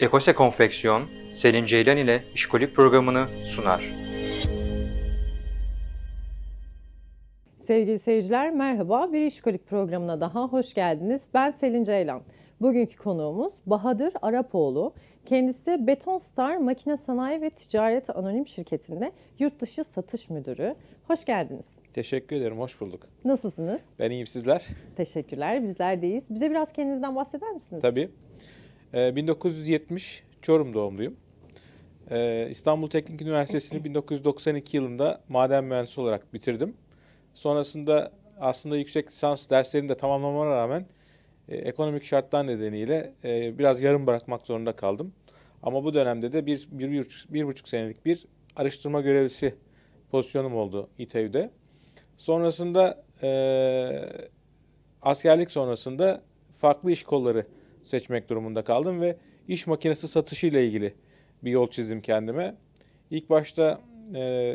Ekose Konfeksiyon, Selin Ceylan ile İşkolik programını sunar. Sevgili seyirciler merhaba, bir İşkolik programına daha hoş geldiniz. Ben Selin Ceylan. Bugünkü konuğumuz Bahadır Arapoğlu. Kendisi Beton Star Makine Sanayi ve Ticaret Anonim Şirketi'nde yurt dışı satış müdürü. Hoş geldiniz. Teşekkür ederim, hoş bulduk. Nasılsınız? Ben iyiyim, sizler? Teşekkürler, bizler deyiz. Bize biraz kendinizden bahseder misiniz? Tabii. 1970 ee, Çorum doğumluyum. Ee, İstanbul Teknik Üniversitesi'ni 1992 yılında maden mühendisi olarak bitirdim. Sonrasında aslında yüksek lisans derslerini de tamamlamama rağmen e, ekonomik şartlar nedeniyle e, biraz yarım bırakmak zorunda kaldım. Ama bu dönemde de bir, bir, bir, bir buçuk senelik bir araştırma görevlisi pozisyonum oldu İTÜ'de. Sonrasında e, askerlik sonrasında farklı iş kolları seçmek durumunda kaldım ve iş makinesi satışı ile ilgili bir yol çizdim kendime. İlk başta e,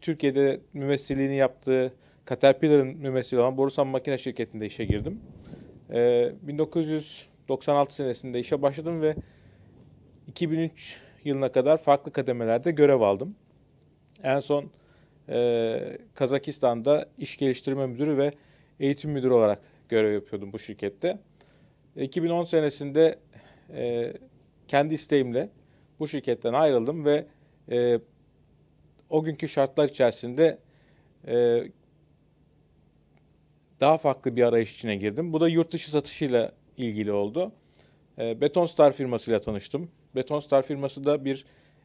Türkiye'de mümessilliğini yaptığı Caterpillar'ın mümessili olan Borusan Makine Şirketi'nde işe girdim. E, 1996 senesinde işe başladım ve 2003 yılına kadar farklı kademelerde görev aldım. En son e, Kazakistan'da iş geliştirme müdürü ve eğitim müdürü olarak görev yapıyordum bu şirkette. 2010 senesinde e, kendi isteğimle bu şirketten ayrıldım ve e, o günkü şartlar içerisinde e, daha farklı bir arayış içine girdim. Bu da yurt dışı satışıyla ilgili oldu. E, Beton Star firmasıyla tanıştım. Beton Star firması da bir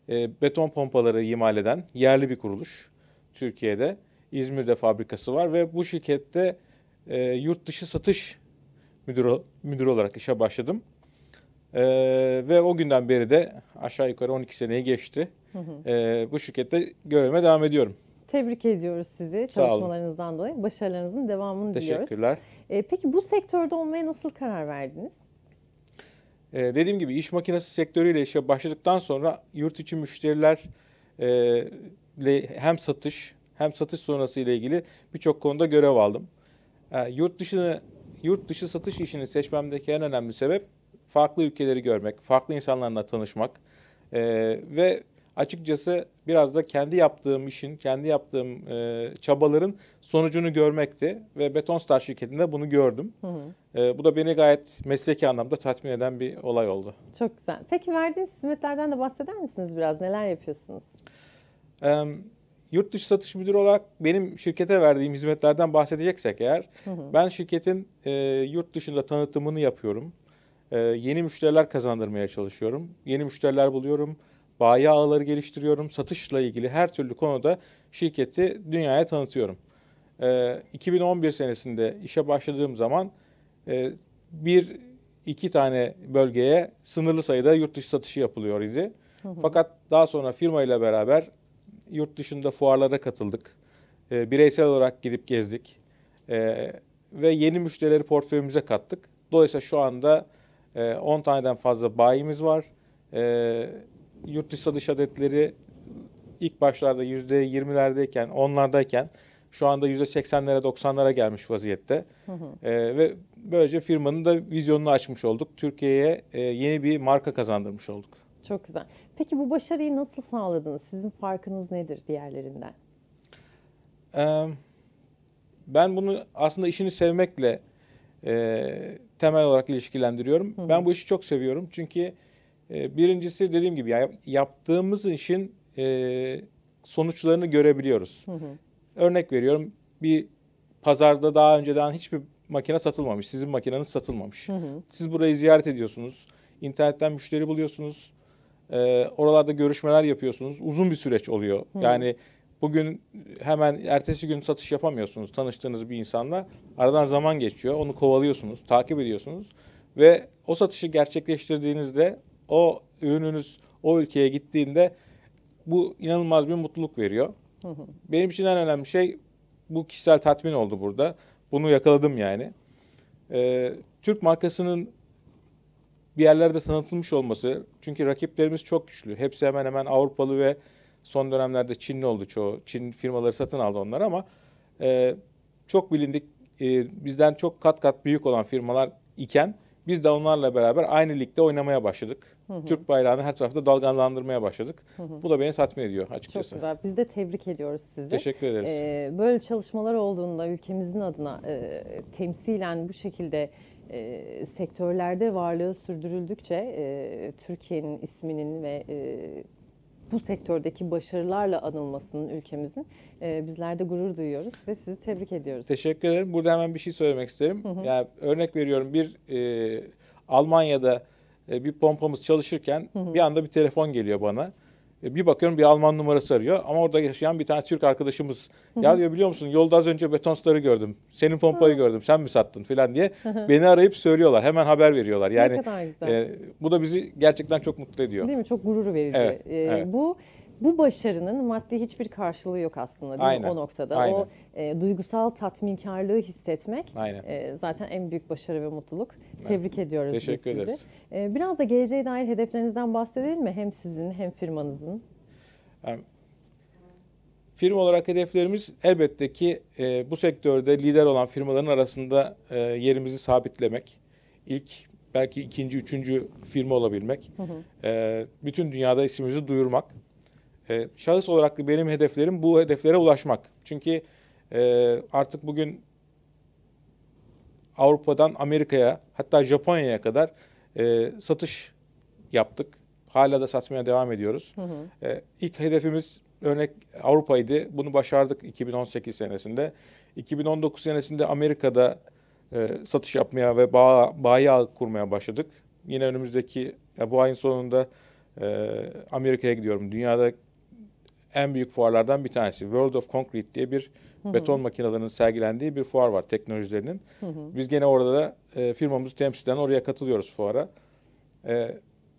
e, beton pompaları imal eden yerli bir kuruluş. Türkiye'de, İzmir'de fabrikası var ve bu şirkette e, yurt dışı satış müdür, müdür olarak işe başladım. Ee, ve o günden beri de aşağı yukarı 12 seneyi geçti. Hı hı. Ee, bu şirkette görevime devam ediyorum. Tebrik ediyoruz sizi çalışmalarınızdan dolayı. Başarılarınızın devamını Teşekkürler. diliyoruz. Teşekkürler. Ee, peki bu sektörde olmaya nasıl karar verdiniz? Ee, dediğim gibi iş makinesi sektörüyle işe başladıktan sonra yurt içi müşteriler e, hem satış hem satış sonrası ile ilgili birçok konuda görev aldım. Yani ee, yurt dışını yurt dışı satış işini seçmemdeki en önemli sebep farklı ülkeleri görmek, farklı insanlarla tanışmak e, ve açıkçası biraz da kendi yaptığım işin, kendi yaptığım e, çabaların sonucunu görmekti ve Beton Star şirketinde bunu gördüm. Hı hı. E, bu da beni gayet mesleki anlamda tatmin eden bir olay oldu. Çok güzel. Peki verdiğiniz hizmetlerden de bahseder misiniz biraz? Neler yapıyorsunuz? Evet yurt dışı satış müdürü olarak benim şirkete verdiğim hizmetlerden bahsedeceksek eğer hı hı. ben şirketin e, yurt dışında tanıtımını yapıyorum. E, yeni müşteriler kazandırmaya çalışıyorum. Yeni müşteriler buluyorum. Bayi ağları geliştiriyorum. Satışla ilgili her türlü konuda şirketi dünyaya tanıtıyorum. E, 2011 senesinde işe başladığım zaman e, bir iki tane bölgeye sınırlı sayıda yurt dışı satışı yapılıyor idi. Hı hı. Fakat daha sonra firma ile beraber yurt dışında fuarlara katıldık. E, bireysel olarak gidip gezdik. E, ve yeni müşterileri portföyümüze kattık. Dolayısıyla şu anda e, 10 taneden fazla bayimiz var. E, yurt dışı satış adetleri ilk başlarda %20'lerdeyken, onlardayken şu anda %80'lere 90'lara gelmiş vaziyette. Hı hı. E, ve böylece firmanın da vizyonunu açmış olduk. Türkiye'ye e, yeni bir marka kazandırmış olduk. Çok güzel. Peki bu başarıyı nasıl sağladınız? Sizin farkınız nedir diğerlerinden? Ee, ben bunu aslında işini sevmekle e, temel olarak ilişkilendiriyorum. Hı. Ben bu işi çok seviyorum çünkü e, birincisi dediğim gibi ya, yaptığımız işin e, sonuçlarını görebiliyoruz. Hı hı. Örnek veriyorum bir pazarda daha önceden hiçbir makine satılmamış, sizin makineniz satılmamış. Hı hı. Siz burayı ziyaret ediyorsunuz, internetten müşteri buluyorsunuz, e, oralarda görüşmeler yapıyorsunuz. Uzun bir süreç oluyor. Hı. Yani bugün hemen ertesi gün satış yapamıyorsunuz tanıştığınız bir insanla. Aradan zaman geçiyor. Onu kovalıyorsunuz, takip ediyorsunuz ve o satışı gerçekleştirdiğinizde o ürününüz o ülkeye gittiğinde bu inanılmaz bir mutluluk veriyor. Hı hı. Benim için en önemli şey bu kişisel tatmin oldu burada. Bunu yakaladım yani. Ee, Türk markasının bir yerlerde sanatılmış olması. Çünkü rakiplerimiz çok güçlü. Hepsi hemen hemen Avrupalı ve son dönemlerde Çinli oldu çoğu. Çin firmaları satın aldı onlar ama e, çok bilindik e, bizden çok kat kat büyük olan firmalar iken biz de onlarla beraber aynı ligde oynamaya başladık. Hı hı. Türk bayrağını her tarafta dalgalandırmaya başladık. Hı hı. Bu da beni tatmin ediyor açıkçası. Çok güzel. Biz de tebrik ediyoruz sizi. Teşekkür ederiz. Ee, böyle çalışmalar olduğunda ülkemizin adına e, temsilen bu şekilde e, sektörlerde varlığı sürdürüldükçe e, Türkiye'nin isminin ve e, bu sektördeki başarılarla anılmasının ülkemizin e, bizler de gurur duyuyoruz ve sizi tebrik ediyoruz. Teşekkür ederim. Burada hemen bir şey söylemek isterim. Hı hı. Yani örnek veriyorum bir e, Almanya'da e, bir pompamız çalışırken hı hı. bir anda bir telefon geliyor bana. E, bir bakıyorum bir Alman numarası arıyor ama orada yaşayan bir tane Türk arkadaşımız Hı-hı. ya diyor biliyor musun yolda az önce beton starı gördüm. Senin pompayı Hı-hı. gördüm. Sen mi sattın filan diye Hı-hı. beni arayıp söylüyorlar. Hemen haber veriyorlar. Yani e, bu da bizi gerçekten çok mutlu ediyor. Değil mi? Çok gurur verici. Evet, ee, evet. bu bu başarının maddi hiçbir karşılığı yok aslında değil Aynen. mi? o noktada. Aynen. O e, duygusal tatminkarlığı hissetmek Aynen. E, zaten en büyük başarı ve mutluluk. Evet. Tebrik ediyoruz Teşekkür biz ederiz. E, biraz da geleceğe dair hedeflerinizden bahsedelim mi? Hem sizin hem firmanızın. Yani, firma olarak hedeflerimiz elbette ki e, bu sektörde lider olan firmaların arasında e, yerimizi sabitlemek. İlk belki ikinci, üçüncü firma olabilmek. Hı hı. E, bütün dünyada ismimizi duyurmak. E, şahıs olarak da benim hedeflerim bu hedeflere ulaşmak. Çünkü e, artık bugün Avrupa'dan Amerika'ya hatta Japonya'ya kadar e, satış yaptık. Hala da satmaya devam ediyoruz. Hı hı. E, ilk hedefimiz örnek Avrupa'ydı. Bunu başardık 2018 senesinde. 2019 senesinde Amerika'da e, satış yapmaya ve bağ, bayi ağ kurmaya başladık. Yine önümüzdeki ya bu ayın sonunda e, Amerika'ya gidiyorum. Dünyada en büyük fuarlardan bir tanesi. World of Concrete diye bir hı hı. beton makinelerinin sergilendiği bir fuar var teknolojilerinin. Hı hı. Biz gene orada da e, firmamızı temsilen oraya katılıyoruz fuara. E,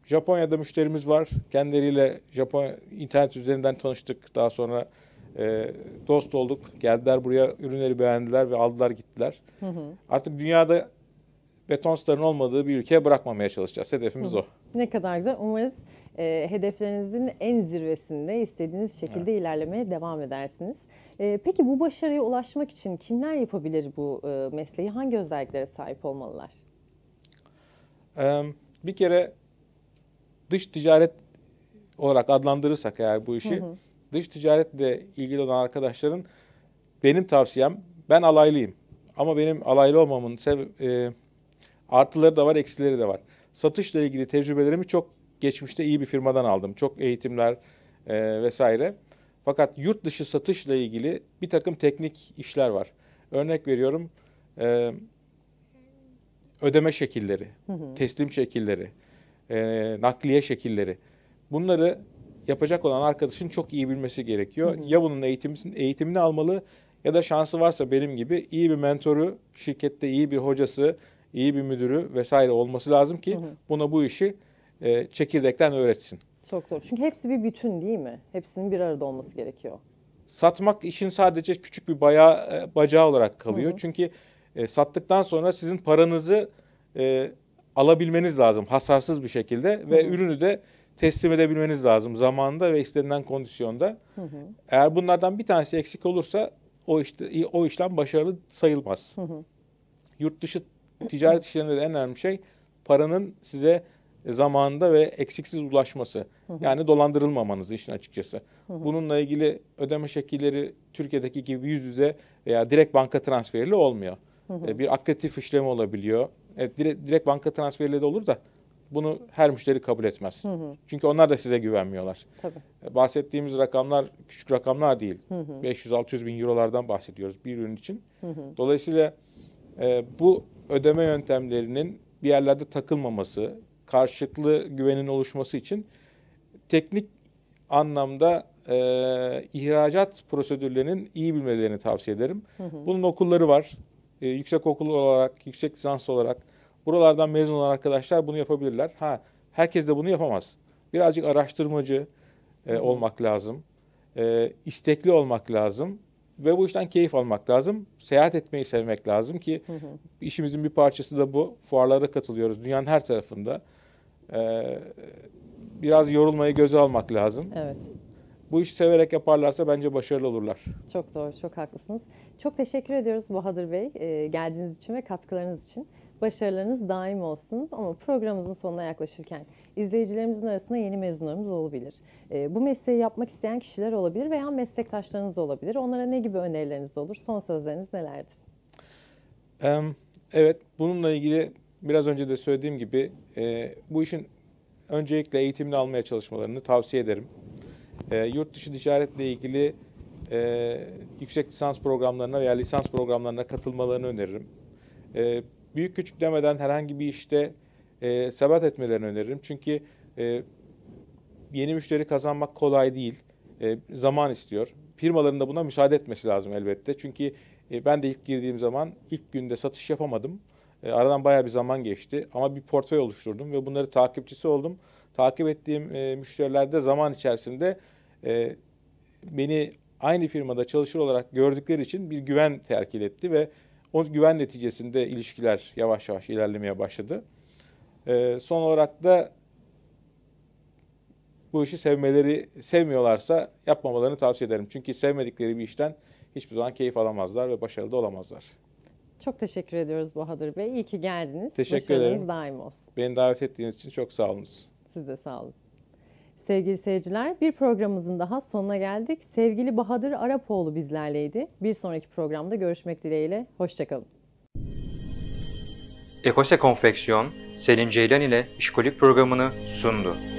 Japonya'da müşterimiz var. Kendileriyle Japon internet üzerinden tanıştık. Daha sonra e, dost olduk. Geldiler buraya ürünleri beğendiler ve aldılar gittiler. Hı hı. Artık dünyada beton starın olmadığı bir ülkeye bırakmamaya çalışacağız. Hedefimiz hı. o. Ne kadar güzel. Umarız e, hedeflerinizin en zirvesinde istediğiniz şekilde evet. ilerlemeye devam edersiniz. E, peki bu başarıya ulaşmak için kimler yapabilir bu e, mesleği? Hangi özelliklere sahip olmalılar? Ee, bir kere dış ticaret olarak adlandırırsak eğer bu işi, hı hı. dış ticaretle ilgili olan arkadaşların benim tavsiyem, ben alaylıyım. Ama benim alaylı olmamın sev, e, artıları da var, eksileri de var. Satışla ilgili tecrübelerimi çok geçmişte iyi bir firmadan aldım. Çok eğitimler e, vesaire. Fakat yurt dışı satışla ilgili bir takım teknik işler var. Örnek veriyorum e, ödeme şekilleri, hı hı. teslim şekilleri, e, nakliye şekilleri. Bunları yapacak olan arkadaşın çok iyi bilmesi gerekiyor. Hı hı. Ya bunun eğitiminin eğitimini almalı ya da şansı varsa benim gibi iyi bir mentoru, şirkette iyi bir hocası, iyi bir müdürü vesaire olması lazım ki hı hı. buna bu işi e, çekirdekten öğretsin. Çok doğru. Çünkü hepsi bir bütün değil mi? Hepsinin bir arada olması gerekiyor. Satmak işin sadece küçük bir bayağı, e, bacağı olarak kalıyor. Hı hı. Çünkü e, sattıktan sonra sizin paranızı e, alabilmeniz lazım hasarsız bir şekilde hı hı. ve ürünü de teslim edebilmeniz lazım zamanında ve istenilen kondisyonda. Hı hı. Eğer bunlardan bir tanesi eksik olursa o işte o işlem başarılı sayılmaz. Hı hı. Yurt dışı ticaret işlerinde de en önemli şey paranın size e, zamanında ve eksiksiz ulaşması. Hı hı. Yani dolandırılmamanız işin açıkçası. Hı hı. Bununla ilgili ödeme şekilleri Türkiye'deki gibi yüz yüze veya direkt banka transferiyle olmuyor. Hı hı. E, bir aktif işlemi olabiliyor. Evet, direkt, direkt banka transferiyle de olur da bunu her müşteri kabul etmez. Hı hı. Çünkü onlar da size güvenmiyorlar. Tabii. E, bahsettiğimiz rakamlar küçük rakamlar değil. 500-600 bin eurolardan bahsediyoruz bir ürün için. Hı hı. Dolayısıyla e, bu ödeme yöntemlerinin bir yerlerde takılmaması, karşılıklı güvenin oluşması için teknik anlamda e, ihracat prosedürlerinin iyi bilmelerini tavsiye ederim. Hı hı. Bunun okulları var. E, yüksek okul olarak, yüksek lisans olarak buralardan mezun olan arkadaşlar bunu yapabilirler. Ha herkes de bunu yapamaz. Birazcık araştırmacı e, hı hı. olmak lazım. E, istekli olmak lazım ve bu işten keyif almak lazım. Seyahat etmeyi sevmek lazım ki hı hı. işimizin bir parçası da bu. Fuarlara katılıyoruz dünyanın her tarafında. Ee, biraz yorulmayı göze almak lazım. Evet. Bu işi severek yaparlarsa bence başarılı olurlar. Çok doğru, çok haklısınız. Çok teşekkür ediyoruz Bahadır Bey e, geldiğiniz için ve katkılarınız için. Başarılarınız daim olsun ama programımızın sonuna yaklaşırken izleyicilerimizin arasında yeni mezunlarımız olabilir. E, bu mesleği yapmak isteyen kişiler olabilir veya meslektaşlarınız olabilir. Onlara ne gibi önerileriniz olur? Son sözleriniz nelerdir? Evet, bununla ilgili biraz önce de söylediğim gibi e, bu işin öncelikle eğitimini almaya çalışmalarını tavsiye ederim. E, yurt dışı ticaretle ilgili e, yüksek lisans programlarına veya lisans programlarına katılmalarını öneririm. E, büyük küçük demeden herhangi bir işte e, sebat etmelerini öneririm. Çünkü e, yeni müşteri kazanmak kolay değil. E, zaman istiyor. Firmaların da buna müsaade etmesi lazım elbette. Çünkü e, ben de ilk girdiğim zaman ilk günde satış yapamadım. E, aradan bayağı bir zaman geçti ama bir portföy oluşturdum ve bunları takipçisi oldum. Takip ettiğim e, müşterilerde zaman içerisinde e, beni aynı firmada çalışır olarak gördükleri için bir güven terkil etti ve o güven neticesinde ilişkiler yavaş yavaş ilerlemeye başladı. E, son olarak da bu işi sevmeleri sevmiyorlarsa yapmamalarını tavsiye ederim. Çünkü sevmedikleri bir işten hiçbir zaman keyif alamazlar ve başarılı da olamazlar. Çok teşekkür ediyoruz Bahadır Bey. İyi ki geldiniz. Teşekkür Başarınız ederim. daim olsun. Beni davet ettiğiniz için çok sağ olunuz. Siz de sağ olun. Sevgili seyirciler bir programımızın daha sonuna geldik. Sevgili Bahadır Arapoğlu bizlerleydi. Bir sonraki programda görüşmek dileğiyle. Hoşçakalın. Ekose Konfeksiyon, Selin Ceylan ile İşkolik programını sundu.